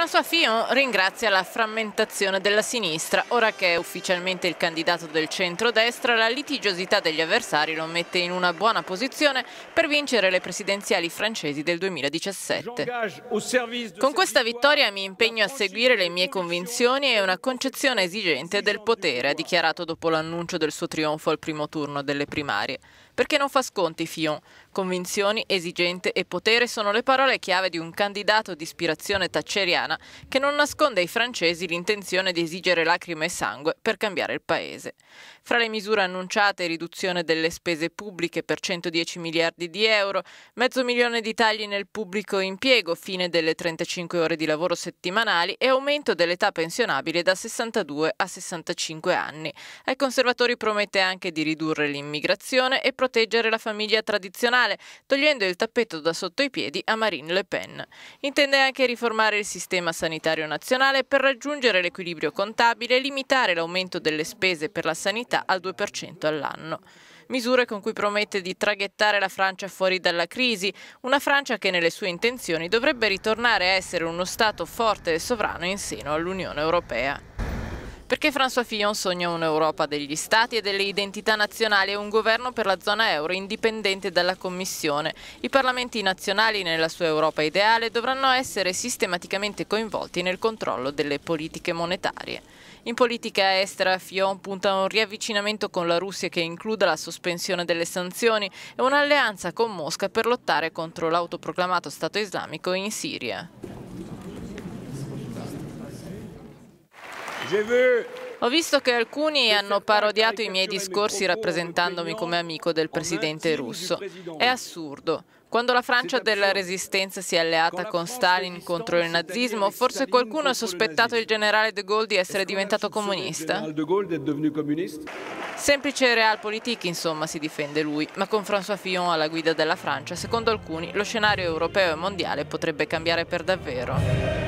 François Fillon ringrazia la frammentazione della sinistra. Ora che è ufficialmente il candidato del centrodestra, la litigiosità degli avversari lo mette in una buona posizione per vincere le presidenziali francesi del 2017. Con questa vittoria mi impegno a seguire le mie convinzioni e una concezione esigente del potere, ha dichiarato dopo l'annuncio del suo trionfo al primo turno delle primarie perché non fa sconti Fion. Convinzioni, esigente e potere sono le parole chiave di un candidato di ispirazione tacceriana che non nasconde ai francesi l'intenzione di esigere lacrime e sangue per cambiare il paese. Fra le misure annunciate riduzione delle spese pubbliche per 110 miliardi di euro, mezzo milione di tagli nel pubblico impiego, fine delle 35 ore di lavoro settimanali e aumento dell'età pensionabile da 62 a 65 anni. Ai conservatori promette anche di ridurre l'immigrazione e proteggere proteggere la famiglia tradizionale, togliendo il tappeto da sotto i piedi a Marine Le Pen. Intende anche riformare il sistema sanitario nazionale per raggiungere l'equilibrio contabile e limitare l'aumento delle spese per la sanità al 2% all'anno misure con cui promette di traghettare la Francia fuori dalla crisi, una Francia che nelle sue intenzioni dovrebbe ritornare a essere uno Stato forte e sovrano in seno all'Unione Europea. Perché François Fillon sogna un'Europa degli Stati e delle identità nazionali e un governo per la zona euro indipendente dalla Commissione. I parlamenti nazionali nella sua Europa ideale dovranno essere sistematicamente coinvolti nel controllo delle politiche monetarie. In politica estera Fillon punta a un riavvicinamento con la Russia che includa la sospensione delle sanzioni e un'alleanza con Mosca per lottare contro l'autoproclamato Stato islamico in Siria. Ho visto che alcuni hanno parodiato i miei discorsi rappresentandomi come amico del presidente russo. È assurdo. Quando la Francia della Resistenza si è alleata con Stalin contro il nazismo, forse qualcuno ha sospettato il generale De Gaulle di essere diventato comunista. Semplice realpolitik, insomma, si difende lui, ma con François Fillon alla guida della Francia, secondo alcuni, lo scenario europeo e mondiale potrebbe cambiare per davvero.